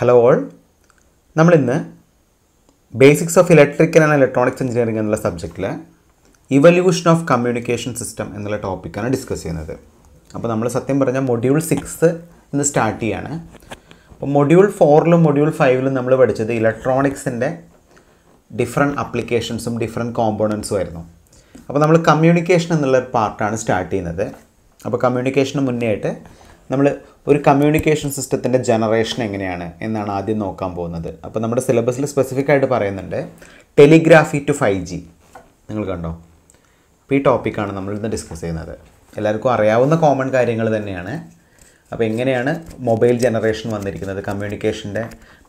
Hello all നമ്മളിന്ന് basics of electrical and electronics engineering എന്നുള്ള സബ്ജക്റ്റിൽ ഇവല്യൂഷൻ ഓഫ് കമ്മ്യൂണിക്കേഷൻ സിസ്റ്റം എന്നുള്ള ടോപ്പിക്കാണ് ഡിസ്കസ് ചെയ്യുന്നത് അപ്പോൾ നമ്മൾ സത്യം പറഞ്ഞാൽ മൊഡ്യൂൾ സിക്സ് ഇന്ന് സ്റ്റാർട്ട് ചെയ്യാണ് അപ്പോൾ മൊഡ്യൂൾ ഫോറിലും മൊഡ്യൂൾ ഫൈവിലും നമ്മൾ പഠിച്ചത് ഇലക്ട്രോണിക്സിൻ്റെ ഡിഫറെൻറ്റ് അപ്ലിക്കേഷൻസും ഡിഫറെൻറ്റ് കോമ്പോണൻസും ആയിരുന്നു അപ്പോൾ നമ്മൾ കമ്മ്യൂണിക്കേഷൻ എന്നുള്ള പാർട്ടാണ് സ്റ്റാർട്ട് ചെയ്യുന്നത് അപ്പോൾ കമ്മ്യൂണിക്കേഷന് മുന്നേ ആയിട്ട് നമ്മൾ ഒരു കമ്മ്യൂണിക്കേഷൻ സിസ്റ്റത്തിൻ്റെ ജനറേഷൻ എങ്ങനെയാണ് എന്നാണ് ആദ്യം നോക്കാൻ പോകുന്നത് അപ്പോൾ നമ്മുടെ സിലബസിൽ സ്പെസിഫിക് ആയിട്ട് പറയുന്നുണ്ട് ടെലിഗ്രാഫി ടു ഫൈവ് ജി നിങ്ങൾ കണ്ടോ അപ്പോൾ ഈ ടോപ്പിക്കാണ് നമ്മൾ ഇന്ന് ഡിസ്കസ് ചെയ്യുന്നത് എല്ലാവർക്കും അറിയാവുന്ന കോമൺ കാര്യങ്ങൾ തന്നെയാണ് അപ്പോൾ എങ്ങനെയാണ് മൊബൈൽ ജനറേഷൻ വന്നിരിക്കുന്നത് കമ്മ്യൂണിക്കേഷൻ്റെ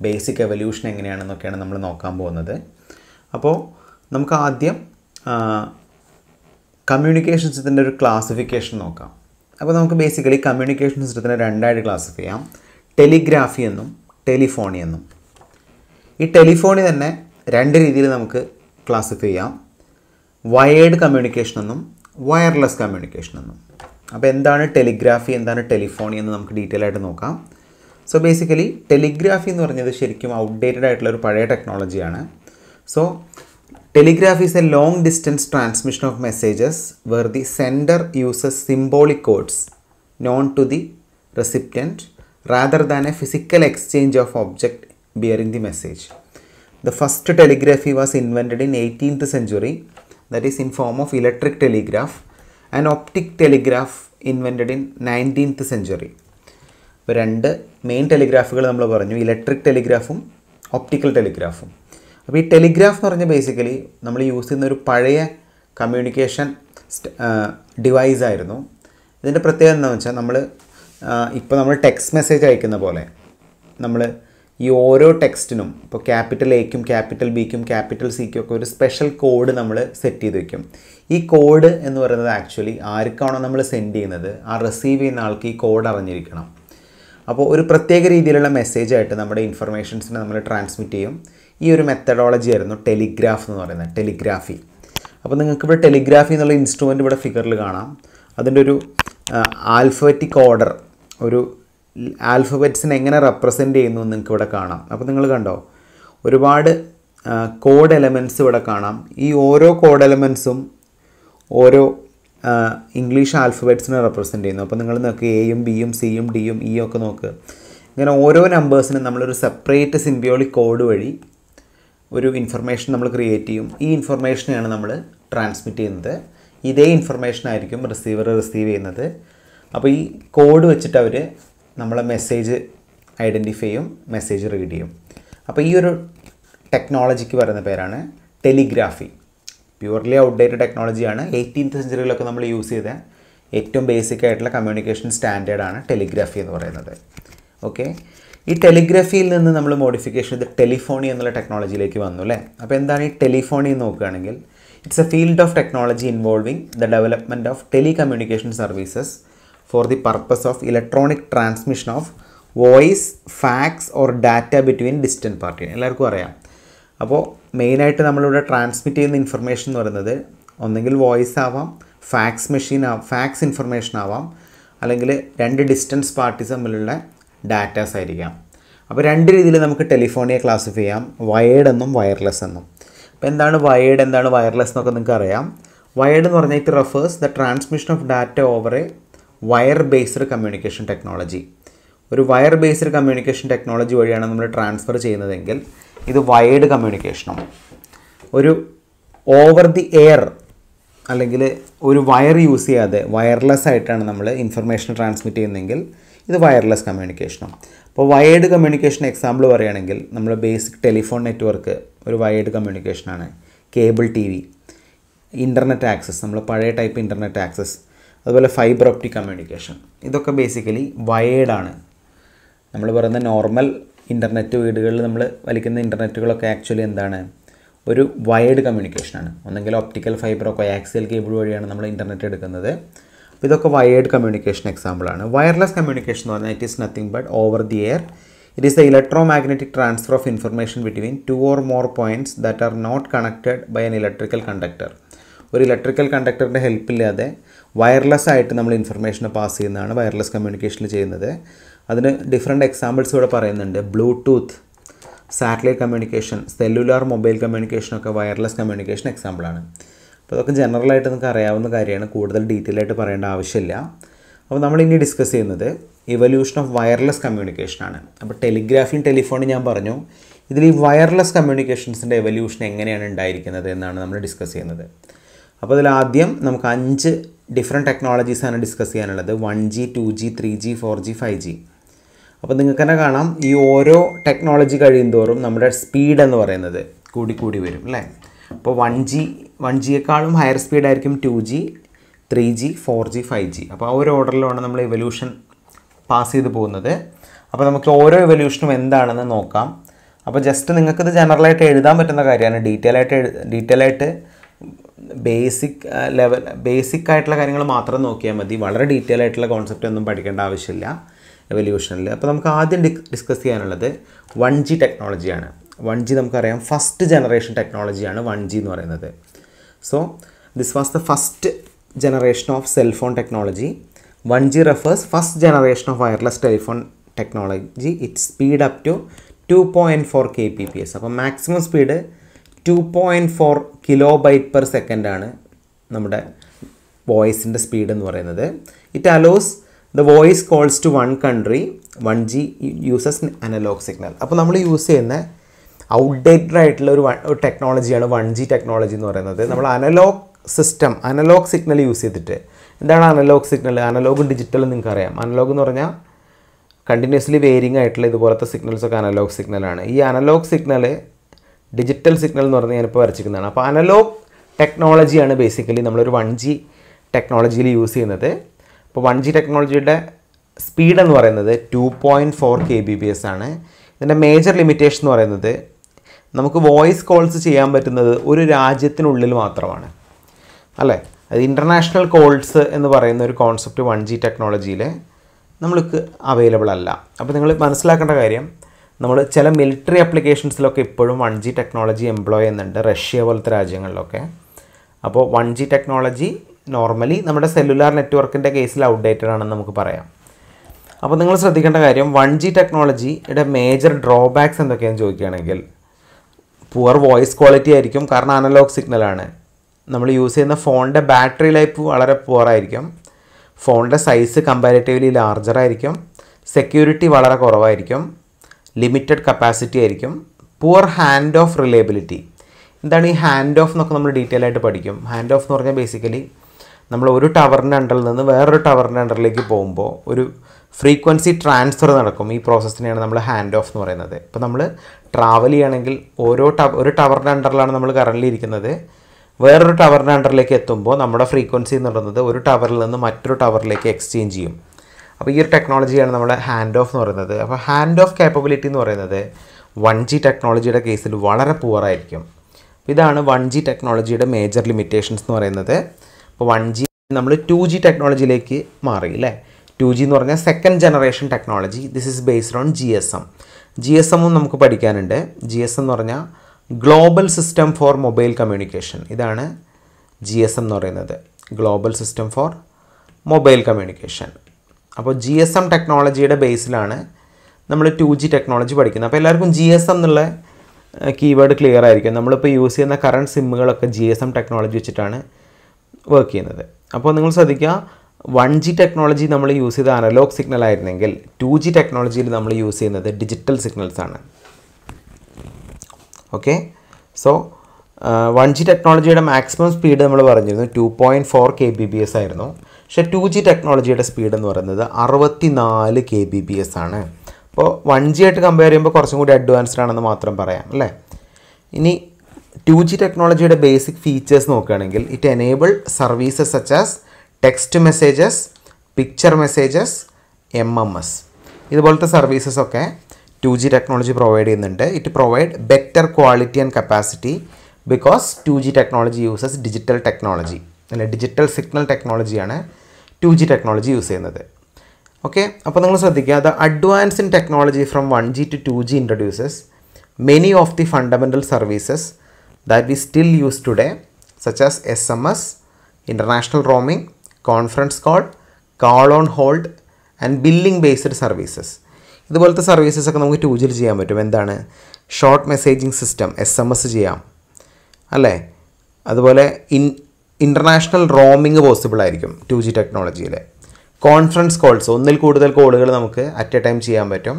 ബേസിക് എവല്യൂഷൻ എങ്ങനെയാണെന്നൊക്കെയാണ് നമ്മൾ നോക്കാൻ പോകുന്നത് അപ്പോൾ നമുക്ക് ആദ്യം കമ്മ്യൂണിക്കേഷൻസിൻ്റെ ഒരു ക്ലാസിഫിക്കേഷൻ നോക്കാം അപ്പോൾ നമുക്ക് ബേസിക്കലി കമ്മ്യൂണിക്കേഷൻ സിസ്റ്റത്തിനെ രണ്ടായിട്ട് ക്ലാസിഫൈ ചെയ്യാം ടെലിഗ്രാഫി എന്നും ടെലിഫോണി എന്നും ഈ ടെലിഫോണി തന്നെ രണ്ട് രീതിയിൽ നമുക്ക് ക്ലാസിഫൈ ചെയ്യാം വയേർഡ് കമ്മ്യൂണിക്കേഷൻ എന്നും വയർലെസ് കമ്മ്യൂണിക്കേഷൻ എന്നും അപ്പോൾ എന്താണ് ടെലിഗ്രാഫി എന്താണ് ടെലിഫോണി എന്ന് നമുക്ക് ഡീറ്റെയിൽ ആയിട്ട് നോക്കാം സോ ബേസിക്കലി ടെലിഗ്രാഫി എന്ന് പറഞ്ഞത് ശരിക്കും ഔട്ട്ഡേറ്റഡ് ആയിട്ടുള്ള ഒരു പഴയ ടെക്നോളജിയാണ് so Telegraph is a long distance transmission of messages where the sender uses symbolic codes known to the recipient rather than a physical exchange of object bearing the message. The first telegraphy was invented in 18th century that is in form of electric telegraph and optic telegraph invented in 19th century. main telegraphical. Main ടെലിഗ്രാഫുകൾ telegraph പറഞ്ഞു electric ടെലിഗ്രാഫും അപ്പോൾ ഈ telegraph എന്ന് പറഞ്ഞാൽ basically നമ്മൾ use ചെയ്യുന്ന ഒരു പഴയ കമ്മ്യൂണിക്കേഷൻ ഡിവൈസ് ആയിരുന്നു ഇതിൻ്റെ പ്രത്യേകത എന്താണെന്ന് വെച്ചാൽ നമ്മൾ ഇപ്പോൾ നമ്മൾ ടെക്സ്റ്റ് മെസ്സേജ് അയക്കുന്ന പോലെ നമ്മൾ ഈ ഓരോ ടെക്സ്റ്റിനും ഇപ്പോൾ ക്യാപിറ്റൽ എക്കും ക്യാപിറ്റൽ ബിക്കും ക്യാപിറ്റൽ സിക്കും ഒക്കെ ഒരു സ്പെഷ്യൽ കോഡ് നമ്മൾ സെറ്റ് ചെയ്ത് വെക്കും ഈ കോഡ് എന്ന് പറയുന്നത് ആക്ച്വലി ആർക്കാണോ നമ്മൾ സെൻഡ് ചെയ്യുന്നത് ആ റിസീവ് ചെയ്യുന്ന ആൾക്ക് ഈ കോഡ് അറിഞ്ഞിരിക്കണം അപ്പോൾ ഒരു പ്രത്യേക രീതിയിലുള്ള മെസ്സേജായിട്ട് നമ്മുടെ ഇൻഫർമേഷൻസിനെ നമ്മൾ ട്രാൻസ്മിറ്റ് ചെയ്യും ഈ ഒരു മെത്തഡോളജി ആയിരുന്നു ടെലിഗ്രാഫ് എന്ന് പറയുന്നത് ടെലിഗ്രാഫി അപ്പോൾ നിങ്ങൾക്ക് ഇവിടെ ടെലിഗ്രാഫി എന്നുള്ള ഇൻസ്ട്രുമെൻ്റ് ഇവിടെ ഫിഗറിൽ കാണാം അതിൻ്റെ ഒരു ആൽഫബറ്റിക് ഓർഡർ ഒരു ആൽഫബറ്റ്സിനെ എങ്ങനെ റെപ്രസെൻ്റ് ചെയ്യുന്നു എന്ന് നിങ്ങൾക്ക് ഇവിടെ കാണാം അപ്പോൾ നിങ്ങൾ കണ്ടോ ഒരുപാട് കോഡ് എലമെൻറ്റ്സ് ഇവിടെ കാണാം ഈ ഓരോ കോഡ് എലമെൻറ്റ്സും ഓരോ ഇംഗ്ലീഷ് ആൽഫബറ്റ്സിനെ റെപ്രസെൻ്റ് ചെയ്യുന്നു അപ്പോൾ നിങ്ങൾ നോക്ക് എയും ബിയും സിയും ഡിയും ഇ e ഒക്കെ നോക്ക് ഇങ്ങനെ ഓരോ നമ്പേഴ്സിനും നമ്മളൊരു സെപ്പറേറ്റ് സിംബിയോളിക് കോഡ് വഴി ഒരു ഇൻഫർമേഷൻ നമ്മൾ ക്രിയേറ്റ് ചെയ്യും ഈ ഇൻഫർമേഷനെയാണ് നമ്മൾ ട്രാൻസ്മിറ്റ് ചെയ്യുന്നത് ഇതേ ഇൻഫർമേഷൻ ആയിരിക്കും റിസീവർ റിസീവ് ചെയ്യുന്നത് അപ്പോൾ ഈ കോഡ് വെച്ചിട്ട് അവർ നമ്മളെ മെസ്സേജ് ഐഡൻറ്റിഫൈ ചെയ്യും മെസ്സേജ് റീഡ് ചെയ്യും അപ്പോൾ ഈ ഒരു ടെക്നോളജിക്ക് പറയുന്ന പേരാണ് ടെലിഗ്രാഫി പ്യുവർലി ഔട്ട്ഡേറ്റഡ് ടെക്നോളജിയാണ് എയ്റ്റീൻത്ത് സെഞ്ചുറിയിലൊക്കെ നമ്മൾ യൂസ് ചെയ്ത ഏറ്റവും ബേസിക് ആയിട്ടുള്ള കമ്മ്യൂണിക്കേഷൻ സ്റ്റാൻഡേർഡാണ് ടെലിഗ്രാഫി എന്ന് പറയുന്നത് ഓക്കെ ഈ ടെലിഗ്രഫിയിൽ നിന്ന് നമ്മൾ മോഡിഫിക്കേഷൻ ചെയ്ത് ടെലിഫോണി എന്നുള്ള ടെക്നോളജിയിലേക്ക് വന്നു അല്ലേ അപ്പോൾ എന്താണ് ഈ ടെലിഫോണി എന്ന് നോക്കുകയാണെങ്കിൽ it's a field of technology involving the development of telecommunication services for the purpose of electronic transmission of voice fax or data between distant party എല്ലാവർക്കും അറിയാം അപ്പോൾ മെയിനായിട്ട് നമ്മളിവിടെ ട്രാൻസ്മിറ്റ് ചെയ്യുന്ന ഇൻഫർമേഷൻ എന്ന് പറയുന്നത് ഒന്നെങ്കിൽ വോയിസ് ആവാം ഫാക്സ് മെഷീൻ ആവാം ഫാക്സ് ഇൻഫർമേഷൻ ആവാം അല്ലെങ്കിൽ രണ്ട് ഡിസ്റ്റൻസ് പാർട്ടീസ് തമ്മിലുള്ള ഡാറ്റാസ് ആയിരിക്കാം അപ്പോൾ രണ്ട് രീതിയിൽ നമുക്ക് ടെലിഫോണിയെ ക്ലാസിഫൈ ചെയ്യാം വയേഡ് എന്നും വയർലെസ് എന്നും അപ്പോൾ എന്താണ് വയേഡ് എന്താണ് വയർലെസ് എന്നൊക്കെ നിങ്ങൾക്ക് അറിയാം വയേഡ് എന്ന് പറഞ്ഞാൽ it refers the transmission of data over a wire based communication technology ഒരു വയർ ബേസ്ഡ് കമ്മ്യൂണിക്കേഷൻ ടെക്നോളജി വഴിയാണ് നമ്മൾ ട്രാൻസ്ഫർ ചെയ്യുന്നതെങ്കിൽ ഇത് വയേഡ് കമ്മ്യൂണിക്കേഷനും ഒരു ഓവർ ദി എയർ അല്ലെങ്കിൽ ഒരു വയർ യൂസ് ചെയ്യാതെ വയർലെസ് ആയിട്ടാണ് നമ്മൾ ഇൻഫർമേഷൻ ട്രാൻസ്മിറ്റ് ചെയ്യുന്നതെങ്കിൽ ഇത് വയർലെസ് കമ്മ്യൂണിക്കേഷനും അപ്പോൾ വയേഡ് കമ്മ്യൂണിക്കേഷൻ എക്സാമ്പിൾ പറയുകയാണെങ്കിൽ നമ്മൾ ബേസിക് ടെലിഫോൺ നെറ്റ്വർക്ക് ഒരു വയേഡ് കമ്മ്യൂണിക്കേഷനാണ് cable T V internet access നമ്മൾ പഴയ ടൈപ്പ് ഇൻ്റർനെറ്റ് ആക്സസ് അതുപോലെ ഫൈബർ ഒപ്റ്റിക് കമ്മ്യൂണിക്കേഷൻ ഇതൊക്കെ ബേസിക്കലി വയേഡാണ് നമ്മൾ പറയുന്ന നോർമൽ ഇൻ്റർനെറ്റ് വീടുകളിൽ നമ്മൾ വലിക്കുന്ന ഇൻ്റർനെറ്റുകളൊക്കെ ആക്ച്വലി എന്താണ് ഒരു വയേഡ് കമ്മ്യൂണിക്കേഷനാണ് ഒന്നെങ്കിൽ ഒപ്റ്റിക്കൽ ഫൈബറോ കോയാക്സിയൽ കേബിൾ വഴിയാണ് നമ്മൾ ഇൻ്റർനെറ്റ് എടുക്കുന്നത് അപ്പോൾ ഇതൊക്കെ വയേർഡ് കമ്മ്യൂണിക്കേഷൻ എക്സാമ്പിളാണ് വയർലെസ് കമ്മ്യൂണിക്കേഷൻ എന്ന് പറഞ്ഞാൽ it is nothing but over the air it is the electromagnetic transfer of information between two or more points that are not connected by an electrical conductor ഒരു electrical കണ്ടക്ടറിൻ്റെ ഇല്ലാതെ wireless ആയിട്ട് നമ്മൾ information pass ചെയ്യുന്നതാണ് wireless communication ചെയ്യുന്നത് അതിന് different examples ഇവിടെ പറയുന്നുണ്ട് Bluetooth satellite communication cellular mobile communication ഒക്കെ വയർലെസ് കമ്മ്യൂണിക്കേഷൻ എക്സാമ്പിളാണ് അപ്പോൾ അതൊക്കെ ജനറലായിട്ട് നിങ്ങൾക്ക് അറിയാവുന്ന കാര്യമാണ് കൂടുതൽ ഡീറ്റെയിൽ ആയിട്ട് പറയേണ്ട ആവശ്യമില്ല അപ്പോൾ നമ്മൾ ഇനി ഡിസ്കസ് ചെയ്യുന്നത് ഇവല്യൂഷൻ ഓഫ് വയർലെസ് കമ്മ്യൂണിക്കേഷനാണ് അപ്പോൾ ടെലിഗ്രാഫിയും ടെലിഫോണും ഞാൻ പറഞ്ഞു ഇതിൽ ഈ വയർലെസ് കമ്മ്യൂണിക്കേഷൻസിൻ്റെ എവല്യൂഷൻ എങ്ങനെയാണ് ഉണ്ടായിരിക്കുന്നത് എന്നാണ് നമ്മൾ ഡിസ്കസ് ചെയ്യുന്നത് അപ്പോൾ അതിൽ ആദ്യം നമുക്ക് അഞ്ച് ഡിഫറെൻറ്റ് ടെക്നോളജീസാണ് ഡിസ്കസ് ചെയ്യാനുള്ളത് one G two G three G four G five G അപ്പോൾ നിങ്ങൾക്ക് തന്നെ കാണാം ഈ ഓരോ ടെക്നോളജി കഴിയുന്തോറും നമ്മുടെ സ്പീഡ് എന്ന് പറയുന്നത് കൂടി കൂടി വരും അല്ലേ അപ്പോൾ വൺ ജി വൺ ജിയേക്കാളും ഹയർ സ്പീഡായിരിക്കും two G three G four G five G അപ്പോൾ ആ ഒരു ഓർഡറിലാണ് നമ്മൾ ഇവല്യൂഷൻ പാസ് ചെയ്ത് പോകുന്നത് അപ്പോൾ നമുക്ക് ഓരോ ഇവല്യൂഷനും എന്താണെന്ന് നോക്കാം അപ്പോൾ ജസ്റ്റ് നിങ്ങൾക്കിത് ജനറലായിട്ട് എഴുതാൻ പറ്റുന്ന കാര്യമാണ് ഡീറ്റെയിൽ ആയിട്ട് ഡീറ്റെയിൽ ആയിട്ട് ബേസിക് ലെവൽ ബേസിക് ആയിട്ടുള്ള കാര്യങ്ങൾ മാത്രം നോക്കിയാൽ മതി വളരെ ഡീറ്റെയിൽ ആയിട്ടുള്ള കോൺസെപ്റ്റ് ഒന്നും പഠിക്കേണ്ട ആവശ്യമില്ല എവല്യൂഷനിൽ അപ്പോൾ നമുക്ക് ആദ്യം ഡിസ്കസ് ചെയ്യാനുള്ളത് വൺ ജി ടെക്നോളജിയാണ് വൺ ജി നമുക്കറിയാം ഫസ്റ്റ് ജനറേഷൻ ടെക്നോളജിയാണ് വൺ ജി എന്ന് പറയുന്നത് So this was the first generation of cell phone technology. 1G refers first generation of wireless telephone technology. Its speed up to 2.4 kbps. അപ്പോൾ maximum speed two point four kilobyte per സെക്കൻഡാണ് നമ്മുടെ വോയിസിൻ്റെ speed എന്ന് പറയുന്നത് it allows the voice calls to one country one G uses analogue signal അപ്പോൾ നമ്മൾ use ചെയ്യുന്ന outdated ആയിട്ടുള്ള ഒരു ടെക്നോളജിയാണ് വൺ ജി ടെക്നോളജി എന്ന് പറയുന്നത് നമ്മൾ analogue system analogue signal use ചെയ്തിട്ട് എന്താണ് അനലോഗ് സിഗ്നൽ അനലോഗും ഡിജിറ്റലും നിങ്ങൾക്കറിയാം അനലോഗ് എന്ന് പറഞ്ഞാൽ കണ്ടിന്യൂസ്ലി വേരിങ് ആയിട്ടുള്ള ഇതുപോലത്തെ സിഗ്നൽസൊക്കെ അനലോഗ് സിഗ്നലാണ് ഈ അനലോഗ് സിഗ്നൽ ഡിജിറ്റൽ സിഗ്നൽ എന്ന് പറഞ്ഞാൽ ഞാനിപ്പോൾ വരച്ചിരിക്കുന്നതാണ് അപ്പോൾ അനലോഗ് ടെക്നോളജിയാണ് ബേസിക്കലി നമ്മളൊരു വൺ ജി ടെക്നോളജിയിൽ യൂസ് ചെയ്യുന്നത് അപ്പോൾ വൺ ജി ടെക്നോളജിയുടെ സ്പീഡ് എന്ന് പറയുന്നത് two point four K B B S ആണ് ഇതിൻ്റെ മേജർ ലിമിറ്റേഷൻ എന്ന് പറയുന്നത് നമുക്ക് വോയിസ് കോൾസ് ചെയ്യാൻ പറ്റുന്നത് ഒരു രാജ്യത്തിനുള്ളിൽ മാത്രമാണ് അല്ലേ അത് ഇൻ്റർനാഷണൽ കോൾസ് എന്ന് പറയുന്ന ഒരു കോൺസെപ്റ്റ് വൺ ജി ടെക്നോളജിയിൽ നമ്മൾക്ക് അവൈലബിൾ അല്ല അപ്പോൾ നിങ്ങൾ മനസ്സിലാക്കേണ്ട കാര്യം നമ്മൾ ചില മിലിറ്ററി അപ്ലിക്കേഷൻസിലൊക്കെ ഇപ്പോഴും വൺ ജി ടെക്നോളജി എംപ്ലോയ് ചെയ്യുന്നുണ്ട് റഷ്യ പോലത്തെ രാജ്യങ്ങളിലൊക്കെ അപ്പോൾ വൺ ജി ടെക്നോളജി നോർമലി നമ്മുടെ സെല്ലുലാർ നെറ്റ്വർക്കിൻ്റെ കേസിൽ ഔട്ട്ഡേറ്റഡ് ആണെന്ന് നമുക്ക് പറയാം അപ്പോൾ നിങ്ങൾ ശ്രദ്ധിക്കേണ്ട കാര്യം വൺ ജി ടെക്നോളജിയുടെ മേജർ ഡ്രോബാക്സ് എന്തൊക്കെയാണെന്ന് ചോദിക്കുകയാണെങ്കിൽ പുവർ വോയിസ് ക്വാളിറ്റി ആയിരിക്കും കാരണം അനലോഗ് സിഗ്നലാണ് നമ്മൾ യൂസ് ചെയ്യുന്ന ഫോണിൻ്റെ ബാറ്ററി ലൈഫ് വളരെ പുവറായിരിക്കും ഫോണിൻ്റെ സൈസ് കമ്പാരിറ്റീവ്ലി ആയിരിക്കും സെക്യൂരിറ്റി വളരെ കുറവായിരിക്കും ലിമിറ്റഡ് കപ്പാസിറ്റി ആയിരിക്കും പുവർ ഹാൻഡ് ഓഫ് റിലയബിലിറ്റി എന്താണ് ഈ ഹാൻഡ് ഓഫ് എന്നൊക്കെ നമ്മൾ ഡീറ്റെയിൽ ആയിട്ട് പഠിക്കും ഹാൻഡ് ഓഫ് എന്ന് പറഞ്ഞാൽ ബേസിക്കലി നമ്മൾ ഒരു ടവറിൻ്റെ അണ്ടറിൽ നിന്ന് വേറൊരു ടവറിൻ്റെ അണ്ടറിലേക്ക് പോകുമ്പോൾ ഒരു ഫ്രീക്വൻസി ട്രാൻസ്ഫർ നടക്കും ഈ പ്രോസസ്സിനെയാണ് നമ്മൾ ഹാൻഡ് ഓഫ് എന്ന് പറയുന്നത് ഇപ്പോൾ നമ്മൾ ട്രാവൽ ചെയ്യണമെങ്കിൽ ഓരോ ടവ ഒരു ടവറിൻ്റെ അണ്ടറിലാണ് നമ്മൾ കറൻ്റ് ഇരിക്കുന്നത് വേറൊരു ടവറിൻ്റെ അണ്ടറിലേക്ക് എത്തുമ്പോൾ നമ്മുടെ ഫ്രീക്വൻസി എന്ന് പറയുന്നത് ഒരു ടവറിൽ നിന്ന് മറ്റൊരു ടവറിലേക്ക് എക്സ്ചേഞ്ച് ചെയ്യും അപ്പോൾ ഈ ഒരു ടെക്നോളജിയാണ് നമ്മൾ ഹാൻഡ് ഓഫ് എന്ന് പറയുന്നത് അപ്പോൾ ഹാൻഡ് ഓഫ് കേപ്പബിലിറ്റി എന്ന് പറയുന്നത് വൺ ജി ടെക്നോളജിയുടെ കേസിൽ വളരെ അപ്പോൾ ഇതാണ് വൺ ജി ടെക്നോളജിയുടെ മേജർ ലിമിറ്റേഷൻസ് എന്ന് പറയുന്നത് അപ്പോൾ വൺ ജി നമ്മൾ ടു ജി ടെക്നോളജിയിലേക്ക് മാറി അല്ലേ ടു ജി എന്ന് പറഞ്ഞാൽ second generation technology this is based on G S M G S M നമുക്ക് പഠിക്കാനുണ്ട് ജി എസ് എന്ന് പറഞ്ഞാൽ global system for mobile communication ഇതാണ് ജി എസ് എം എന്ന് പറയുന്നത് global system for mobile communication അപ്പോൾ ജി എസ് എം ടെക്നോളജിയുടെ ബേസിലാണ് നമ്മൾ ടു ജി ടെക്നോളജി പഠിക്കുന്നത് അപ്പോൾ എല്ലാവർക്കും ജി എസ് എം എന്നുള്ള കീവേഡ് ക്ലിയർ ആയിരിക്കും നമ്മളിപ്പോൾ യൂസ് ചെയ്യുന്ന കറണ്ട് സിമ്മുകളൊക്കെ ജി എസ് എം ടെക്നോളജി വെച്ചിട്ടാണ് വർക്ക് ചെയ്യുന്നത് അപ്പോൾ നിങ്ങൾ ശ്രദ്ധിക്കുക വൺ ജി ടെക്നോളജി നമ്മൾ യൂസ് ചെയ്ത അനലോഗ് സിഗ്നൽ ആയിരുന്നെങ്കിൽ ടു ജി ടെക്നോളജിയിൽ നമ്മൾ യൂസ് ചെയ്യുന്നത് ഡിജിറ്റൽ സിഗ്നൽസ് ആണ് ഓക്കെ സോ വൺ ജി ടെക്നോളജിയുടെ മാക്സിമം സ്പീഡ് നമ്മൾ പറഞ്ഞിരുന്നു two point four K B B S ആയിരുന്നു പക്ഷേ ടു ജി ടെക്നോളജിയുടെ സ്പീഡ് എന്ന് പറയുന്നത് അറുപത്തി നാല് കെ ബി ബി എസ് ആണ് അപ്പോൾ വൺ ജി ആയിട്ട് കമ്പയർ ചെയ്യുമ്പോൾ കുറച്ചും കൂടി അഡ്വാൻസ്ഡ് ആണെന്ന് മാത്രം പറയാം അല്ലേ ഇനി ടു ജി ടെക്നോളജിയുടെ ബേസിക് ഫീച്ചേഴ്സ് നോക്കുകയാണെങ്കിൽ it enable services such as text messages picture messages M M S ഇതുപോലത്തെ ഒക്കെ ടു ജി ടെക്നോളജി പ്രൊവൈഡ് ചെയ്യുന്നുണ്ട് it provide better quality and capacity because two G technology uses digital technology അല്ലെ digital signal ടെക്നോളജിയാണ് two G technology use ചെയ്യുന്നത് okay അപ്പോൾ നിങ്ങൾ ശ്രദ്ധിക്കുക the advance in technology from one G to two G introduces many of the fundamental services that we still use today such as S M S international roaming conference call call on hold and billing based services ഇതുപോലത്തെ services ഒക്കെ നമുക്ക് ടൂജിൽ ചെയ്യാൻ പറ്റും എന്താണ് short messaging system S M S ചെയ്യാം അല്ലേ അതുപോലെ ഇൻ ഇൻ്റർനാഷണൽ റോമിംഗ് പോസിബിൾ ആയിരിക്കും ടു ജി ടെക്നോളജിയിൽ കോൺഫറൻസ് കോൾസ് ഒന്നിൽ കൂടുതൽ കോളുകൾ നമുക്ക് അറ്റ് എ ടൈം ചെയ്യാൻ പറ്റും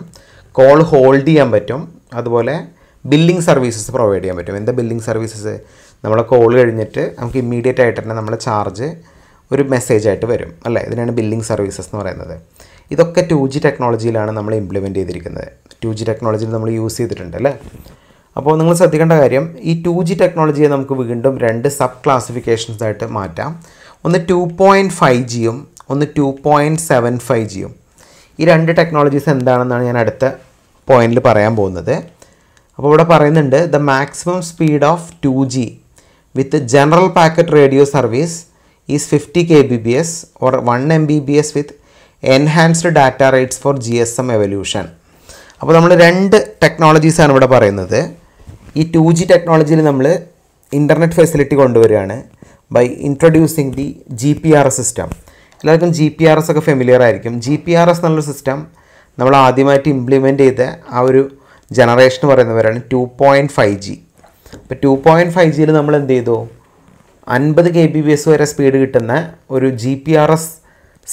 കോൾ ഹോൾഡ് ചെയ്യാൻ പറ്റും അതുപോലെ ബില്ലിംഗ് സർവീസസ് പ്രൊവൈഡ് ചെയ്യാൻ പറ്റും എന്താ ബില്ലിംഗ് സർവീസസ് നമ്മളെ കോൾ കഴിഞ്ഞിട്ട് നമുക്ക് ഇമ്മീഡിയറ്റ് ആയിട്ട് തന്നെ നമ്മളെ ചാർജ് ഒരു മെസ്സേജായിട്ട് വരും അല്ലേ ഇതിനാണ് ബില്ലിംഗ് സർവീസസ് എന്ന് പറയുന്നത് ഇതൊക്കെ ടു ജി ടെക്നോളജിയിലാണ് നമ്മൾ ഇംപ്ലിമെൻറ്റ് ചെയ്തിരിക്കുന്നത് ടു ജി ടെക്നോളജിയിൽ നമ്മൾ യൂസ് ചെയ്തിട്ടുണ്ട് അല്ലേ അപ്പോൾ നിങ്ങൾ ശ്രദ്ധിക്കേണ്ട കാര്യം ഈ ടു ജി ടെക്നോളജിയെ നമുക്ക് വീണ്ടും രണ്ട് സബ് ക്ലാസിഫിക്കേഷൻസ് ആയിട്ട് മാറ്റാം ഒന്ന് ടു പോയിൻറ്റ് ഫൈവ് ജിയും ഒന്ന് ടു പോയിൻറ്റ് സെവൻ ഫൈവ് ജിയും ഈ രണ്ട് ടെക്നോളജീസ് എന്താണെന്നാണ് ഞാൻ അടുത്ത പോയിന്റിൽ പറയാൻ പോകുന്നത് അപ്പോൾ ഇവിടെ പറയുന്നുണ്ട് the maximum speed of two G with general packet radio service is 50 kbps or 1 mbps with enhanced data rates for G S അപ്പോൾ നമ്മൾ രണ്ട് ടെക്നോളജീസ് ആണ് ഇവിടെ പറയുന്നത് ഈ ടു ജി ടെക്നോളജിയിൽ നമ്മൾ ഇൻ്റർനെറ്റ് ഫെസിലിറ്റി കൊണ്ടുവരികയാണ് by introducing the G P R S system എല്ലാവർക്കും ജി പി ആർ എസ് ഒക്കെ ഫെമിലിയർ ആയിരിക്കും ജി പി ആർ എസ് എന്നുള്ളൊരു സിസ്റ്റം നമ്മൾ ആദ്യമായിട്ട് ഇംപ്ലിമെൻ്റ് ചെയ്ത ആ ഒരു ജനറേഷൻ പറയുന്നവരാണ് ടു പോയിൻറ്റ് ഫൈവ് ജി അപ്പോൾ ടു പോയിൻറ്റ് ഫൈവ് ജിയിൽ നമ്മൾ എന്ത് ചെയ്തു അൻപത് കെ ബി ബി എസ് വരെ സ്പീഡ് കിട്ടുന്ന ഒരു G P R S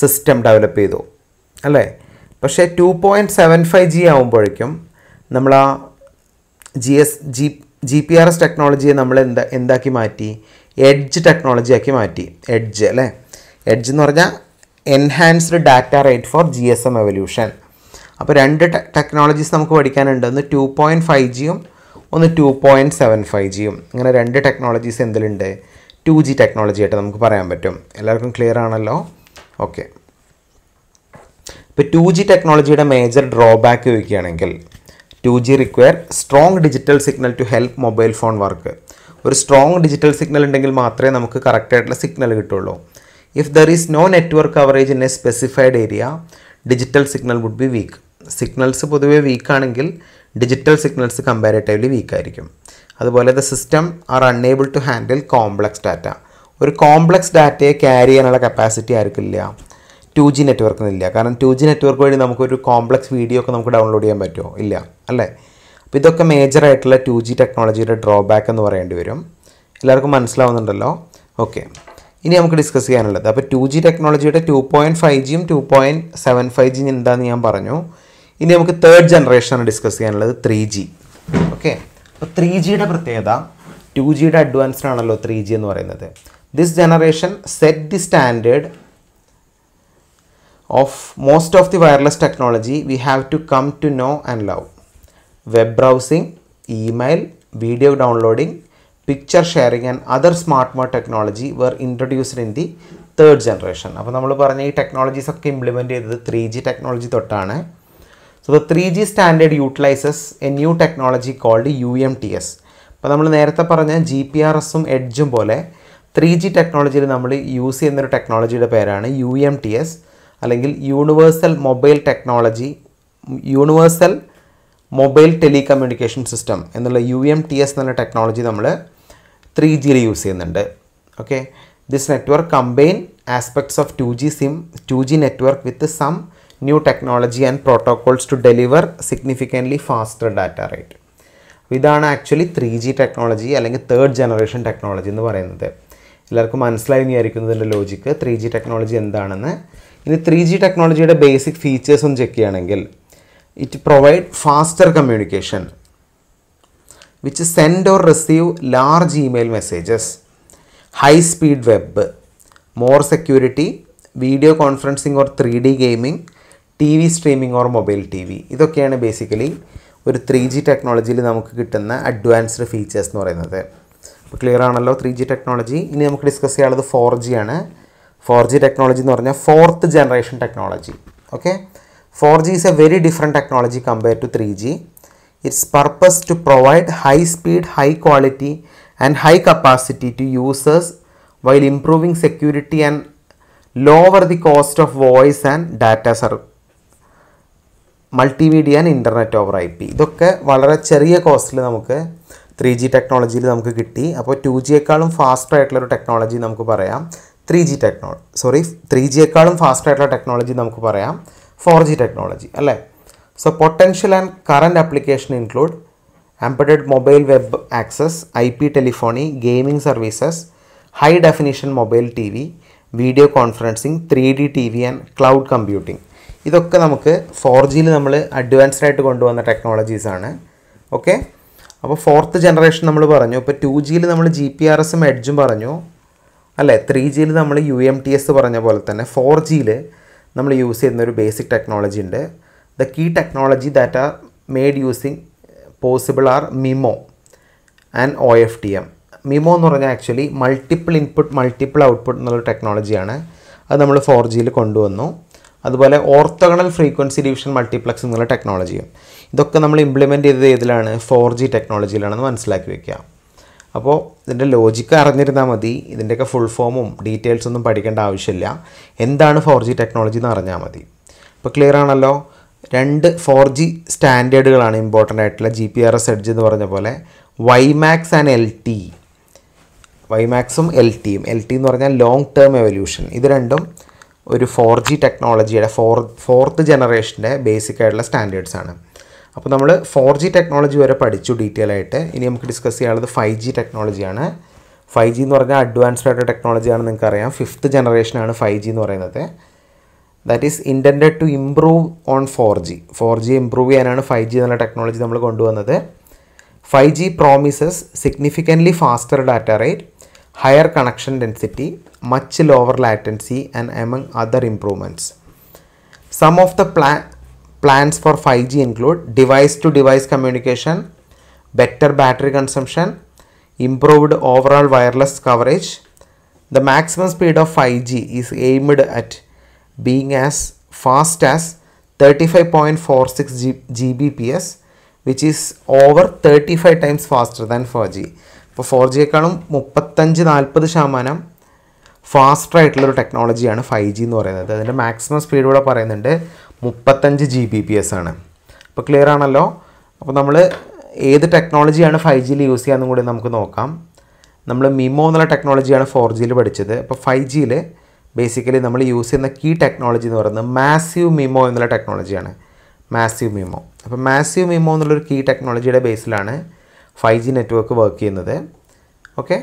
system develop ചെയ്തു അല്ലേ പക്ഷേ two point seven five G ആകുമ്പോഴേക്കും നമ്മൾ ആ G S G G P R S ടെക്നോളജിയെ നമ്മൾ എന്താ എന്താക്കി മാറ്റി എഡ്ജ് ടെക്നോളജിയാക്കി മാറ്റി എഡ്ജ് അല്ലേ എഡ്ജ് എന്ന് പറഞ്ഞാൽ enhanced data rate for G S M evolution അപ്പോൾ രണ്ട് ടെക്നോളജീസ് നമുക്ക് പഠിക്കാനുണ്ട് ഒന്ന് ടു പോയിൻറ്റ് ഫൈവ് ജിയും ഒന്ന് ടു പോയിൻറ്റ് സെവൻ ഫൈവ് ജിയും ഇങ്ങനെ രണ്ട് ടെക്നോളജീസ് എന്തിലുണ്ട് ടു ജി ടെക്നോളജി ആയിട്ട് നമുക്ക് പറയാൻ പറ്റും എല്ലാവർക്കും ക്ലിയർ ആണല്ലോ ഓക്കെ ഇപ്പോൾ ടു ജി ടെക്നോളജിയുടെ മേജർ ഡ്രോബാക്ക് ചോദിക്കുകയാണെങ്കിൽ two G require strong digital signal to help mobile phone work ഒരു സ്ട്രോങ് ഡിജിറ്റൽ സിഗ്നൽ ഉണ്ടെങ്കിൽ മാത്രമേ നമുക്ക് കറക്റ്റായിട്ടുള്ള സിഗ്നൽ കിട്ടുള്ളൂ if there is no network coverage in a specified area digital signal would be weak signals പൊതുവേ വീക്കാണെങ്കിൽ digital signals comparatively വീക്കായിരിക്കും അതുപോലെ the system are unable to handle complex data ഒരു കോംപ്ലക്സ് ഡാറ്റയെ ക്യാരി ചെയ്യാനുള്ള കപ്പാസിറ്റി ആർക്കില്ല two G നെറ്റ്വർക്കിനില്ല കാരണം ടു ജി നെറ്റ്വർക്ക് വഴി നമുക്കൊരു കോംപ്ലക്സ് വീഡിയോ ഒക്കെ നമുക്ക് ഡൗൺലോഡ് ചെയ്യാൻ പറ്റുമോ ഇല്ല അല്ലേ അപ്പോൾ ഇതൊക്കെ മേജറായിട്ടുള്ള ടു ജി ടെക്നോളജിയുടെ ഡ്രോബാക്ക് എന്ന് പറയേണ്ടി വരും എല്ലാവർക്കും മനസ്സിലാവുന്നുണ്ടല്ലോ ഓക്കെ ഇനി നമുക്ക് ഡിസ്കസ് ചെയ്യാനുള്ളത് അപ്പോൾ ടു ജി ടെക്നോളജിയുടെ ടു പോയിൻറ്റ് ഫൈവ് ജിയും ടു പോയിൻറ്റ് സെവൻ ഫൈവ് ജിയും എന്താണെന്ന് ഞാൻ പറഞ്ഞു ഇനി നമുക്ക് തേർഡ് ജനറേഷനാണ് ഡിസ്കസ് ചെയ്യാനുള്ളത് ത്രീ ജി ഓക്കെ അപ്പോൾ ത്രീ ജിയുടെ പ്രത്യേകത ടു ജിയുടെ അഡ്വാൻസ്ഡ് ആണല്ലോ ത്രീ ജി എന്ന് പറയുന്നത് this generation set the standard of most of the wireless technology we have to come to know and love web browsing email video downloading picture sharing and other smart mode technology were introduced in the third generation അപ്പോൾ നമ്മൾ പറഞ്ഞ ഈ technologies ഒക്കെ implement ചെയ്തത് three G technology തൊട്ടാണ് so the three G standard utilizes a new technology called U M T S അപ്പോൾ നമ്മൾ നേരത്തെ പറഞ്ഞ ജി പി ആർ എസും എഡ്ജും പോലെ ത്രീ ജി ടെക്നോളജിയിൽ നമ്മൾ യൂസ് ചെയ്യുന്നൊരു ടെക്നോളജിയുടെ പേരാണ് യു എം ടി എസ് അല്ലെങ്കിൽ universal mobile technology universal mobile telecommunication system എന്നുള്ള യു എം ടി എസ് എന്നുള്ള ടെക്നോളജി നമ്മൾ ത്രീ ജിയിൽ യൂസ് ചെയ്യുന്നുണ്ട് okay this network combine aspects of two G sim two G network with some new technology and protocols to deliver significantly faster data rate. ഇതാണ് actually three G technology അല്ലെങ്കിൽ third generation technology എന്ന് പറയുന്നത് എല്ലാവർക്കും മനസ്സിലായി വിചാരിക്കുന്നതിൻ്റെ logic three G technology എന്താണെന്ന് ഇനി three G ടെക്നോളജിയുടെ ബേസിക് ഫീച്ചേഴ്സ് ഒന്ന് ചെക്ക് ചെയ്യുകയാണെങ്കിൽ it provide faster communication which send or receive large email messages high speed web more security video conferencing or three D gaming T V streaming or mobile T V ഇതൊക്കെയാണ് basically ഒരു three G ടെക്നോളജിയിൽ നമുക്ക് കിട്ടുന്ന advanced features എന്ന് പറയുന്നത് അപ്പോൾ clear ആണല്ലോ three G technology ഇനി നമുക്ക് ഡിസ്കസ് ചെയ്യാനുള്ളത് ഫോർ ജി ആണ് ഫോർ ജി ടെക്നോളജി എന്ന് പറഞ്ഞാൽ fourth generation technology okay four G is a very different technology compare to three G its purpose to provide high speed high quality and high capacity to users while improving security and lower the cost of voice and data sir multi media and internet over I P ഇതൊക്കെ വളരെ ചെറിയ കോസ്റ്റിൽ നമുക്ക് three G ടെക്നോളജിയിൽ നമുക്ക് കിട്ടി അപ്പോൾ two ജിയേക്കാളും fast ആയിട്ടുള്ളൊരു ടെക്നോളജി നമുക്ക് പറയാം three G technology sorry three ജിയേക്കാളും ഫാസ്റ്റ് ആയിട്ടുള്ള ടെക്നോളജി നമുക്ക് പറയാം ഫോർ ജി ടെക്നോളജി അല്ലേ so potential and current application include embedded mobile web access I P telephony gaming services high definition mobile T V video conferencing three D T V and cloud computing ഇതൊക്കെ നമുക്ക് four ജിയിൽ നമ്മൾ advanced ആയിട്ട് കൊണ്ടുവന്ന ടെക്നോളജീസാണ് okay അപ്പോൾ fourth generation നമ്മൾ പറഞ്ഞു ഇപ്പോൾ ടു ജിയിൽ നമ്മൾ ജി പി ആർ എസും എഡ്ജും പറഞ്ഞു അല്ലേ ത്രീ ജിയിൽ നമ്മൾ യു എം ടി എസ് പറഞ്ഞ പോലെ തന്നെ ഫോർ ജിയിൽ നമ്മൾ യൂസ് ചെയ്യുന്ന ഒരു ബേസിക് ടെക്നോളജി ഉണ്ട് the key technology that are made using possible are MIMO and O F T M MIMO എന്ന് പറഞ്ഞാൽ actually multiple input multiple output എന്നുള്ള ടെക്നോളജിയാണ് അത് നമ്മൾ ഫോർ ജിയിൽ കൊണ്ടുവന്നു അതുപോലെ ഓർത്തോഗണൽ ഫ്രീക്വൻസി ഡിവിഷൻ മൾട്ടിപ്ലക്സ് എന്നുള്ള ടെക്നോളജിയും ഇതൊക്കെ നമ്മൾ ഇംപ്ലിമെൻറ്റ് ചെയ്തത് ഏതിലാണ് ഫോർ ജി ടെക്നോളജിയിലാണെന്ന് മനസ്സിലാക്കി വെക്കുക അപ്പോൾ ഇതിൻ്റെ ലോജിക്ക് അറിഞ്ഞിരുന്നാൽ മതി ഇതിൻ്റെയൊക്കെ ഫുൾ ഫോമും ഡീറ്റെയിൽസ് ഒന്നും പഠിക്കേണ്ട ആവശ്യമില്ല എന്താണ് ഫോർ ജി ടെക്നോളജി എന്ന് അറിഞ്ഞാൽ മതി അപ്പോൾ ക്ലിയർ ആണല്ലോ രണ്ട് ഫോർ ജി സ്റ്റാൻഡേർഡുകളാണ് ഇമ്പോർട്ടൻ്റ് ആയിട്ടുള്ള G P R S edge എന്ന് പറഞ്ഞ പോലെ വൈമാക്സ് ആൻഡ് എൽ ടി വൈമാക്സും എൽ ടിയും എൽ ടി എന്ന് പറഞ്ഞാൽ ലോങ് ടേം എവല്യൂഷൻ ഇത് രണ്ടും ഒരു ഫോർ ജി ടെക്നോളജിയുടെ ഫോർ ഫോർത്ത് ജനറേഷൻ്റെ ബേസിക് ആയിട്ടുള്ള സ്റ്റാൻഡേർഡ്സ് ആണ് അപ്പോൾ നമ്മൾ ഫോർ ജി ടെക്നോളജി വരെ പഠിച്ചു ഡീറ്റെയിൽ ആയിട്ട് ഇനി നമുക്ക് ഡിസ്കസ് ചെയ്യാനുള്ളത് ഫൈവ് ജി ടെക്നോളജിയാണ് ഫൈവ് ജി എന്ന് പറഞ്ഞാൽ അഡ്വാൻസ്ഡ് ആയിട്ട് ടെക്നോളജിയാണ് നിങ്ങൾക്കറിയാം ഫിഫ്ത്ത് ജനറേഷനാണ് ഫൈവ് ജി എന്ന് പറയുന്നത് that is intend to improve on four G four G improve ചെയ്യാനാണ് ഫൈവ് ജി എന്നുള്ള ടെക്നോളജി നമ്മൾ കൊണ്ടുവന്നത് five G promises significantly faster data rate higher connection density much lower latency and among other improvements. Some of the pla plans for 5G include device to device communication, better battery consumption, improved overall wireless coverage. The maximum speed of 5G is aimed at being as fast as 35.46 Gbps which is over 35 times faster than 4G. For four G faster ആയിട്ടുള്ളൊരു ടെക്നോളജിയാണ് five G എന്ന് പറയുന്നത് അതിൻ്റെ maximum speed ഇവിടെ പറയുന്നുണ്ട് മുപ്പത്തഞ്ച് G B P S ആണ് അപ്പോൾ ക്ലിയർ ആണല്ലോ അപ്പോൾ നമ്മൾ ഏത് ടെക്നോളജിയാണ് ഫൈവ് ജിയിൽ യൂസ് ചെയ്യാമെന്നും കൂടി നമുക്ക് നോക്കാം നമ്മൾ മിമോ എന്നുള്ള ടെക്നോളജിയാണ് ഫോർ ജിയിൽ പഠിച്ചത് അപ്പോൾ ഫൈവ് ജിയിൽ ബേസിക്കലി നമ്മൾ യൂസ് ചെയ്യുന്ന കീ ടെക്നോളജി എന്ന് പറയുന്നത് മാസീവ് മിമോ എന്നുള്ള ടെക്നോളജിയാണ് മാസീവ് മിമോ അപ്പോൾ മാസീവ് മിമോ എന്നുള്ളൊരു കീ ടെക്നോളജിയുടെ ബേസിലാണ് ഫൈവ് ജി നെറ്റ്വർക്ക് വർക്ക് ചെയ്യുന്നത് ഓക്കെ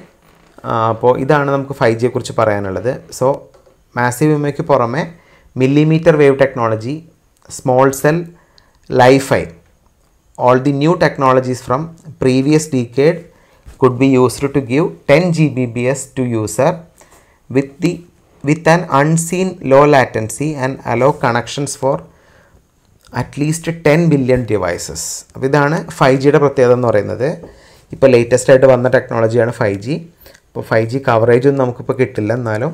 അപ്പോൾ ഇതാണ് നമുക്ക് ഫൈവ് ജിയെക്കുറിച്ച് പറയാനുള്ളത് സോ മാസീവ് ഇമയ്ക്ക് പുറമെ millimetre wave technology small cell LiFi all the new technologies from previous decade could be used to give 10 gbps to user with the with an unseen low latency and allow connections for at least 10 billion devices അപ്പോൾ ഇതാണ് five ജിയുടെ പ്രത്യേകത എന്ന് പറയുന്നത് ഇപ്പോൾ latest ആയിട്ട് വന്ന ടെക്നോളജിയാണ് ഫൈവ് ജി ഇപ്പോൾ ഫൈവ് ജി കവറേജൊന്നും നമുക്കിപ്പോൾ കിട്ടില്ല എന്നാലും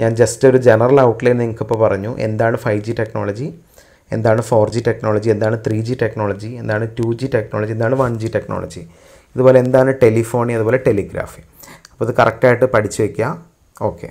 ഞാൻ ജസ്റ്റ് ഒരു ജനറൽ ഔട്ട്ലൈൻ നിങ്ങൾക്കിപ്പോൾ പറഞ്ഞു എന്താണ് ഫൈവ് ജി ടെക്നോളജി എന്താണ് ഫോർ ജി ടെക്നോളജി എന്താണ് ത്രീ ജി ടെക്നോളജി എന്താണ് ടു ജി ടെക്നോളജി എന്താണ് വൺ ജി ടെക്നോളജി ഇതുപോലെ എന്താണ് ടെലിഫോണി അതുപോലെ ടെലിഗ്രാഫി അപ്പോൾ ഇത് കറക്റ്റായിട്ട് പഠിച്ചു വയ്ക്കുക ഓക്കെ